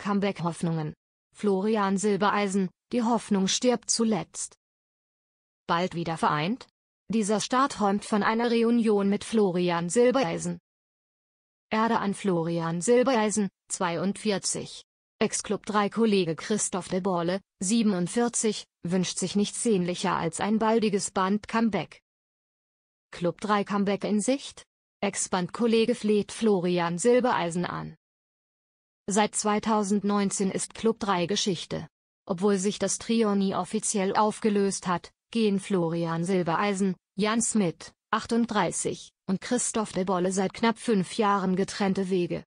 Comeback-Hoffnungen. Florian Silbereisen, die Hoffnung stirbt zuletzt. Bald wieder vereint? Dieser Start träumt von einer Reunion mit Florian Silbereisen. Erde an Florian Silbereisen, 42. Ex-Club 3 Kollege Christoph de Borle, 47, wünscht sich nichts sehnlicher als ein baldiges Band-Comeback. Club 3 Comeback in Sicht? Ex-Band-Kollege fleht Florian Silbereisen an. Seit 2019 ist Club 3 Geschichte. Obwohl sich das Trio nie offiziell aufgelöst hat, gehen Florian Silbereisen, Jan Smith, 38, und Christoph de Bolle seit knapp fünf Jahren getrennte Wege.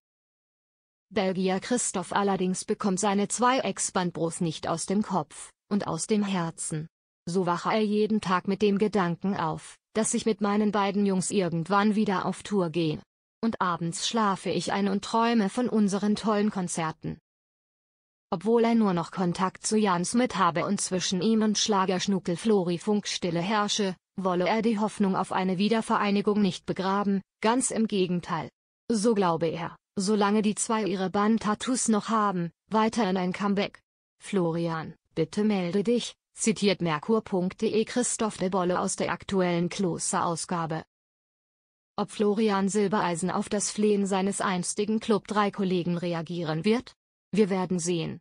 Belgier Christoph allerdings bekommt seine zwei Ex-Bandbros nicht aus dem Kopf und aus dem Herzen. So wache er jeden Tag mit dem Gedanken auf, dass ich mit meinen beiden Jungs irgendwann wieder auf Tour gehe und abends schlafe ich ein und träume von unseren tollen Konzerten. Obwohl er nur noch Kontakt zu Jan Smith habe und zwischen ihm und Schlagerschnuckel Flori Funkstille herrsche, wolle er die Hoffnung auf eine Wiedervereinigung nicht begraben, ganz im Gegenteil. So glaube er, solange die zwei ihre Bandtattoos noch haben, weiterhin ein Comeback. Florian, bitte melde dich, zitiert merkur.de Christoph de Bolle aus der aktuellen Kloster-Ausgabe. Ob Florian Silbereisen auf das Flehen seines einstigen Club-3-Kollegen reagieren wird? Wir werden sehen.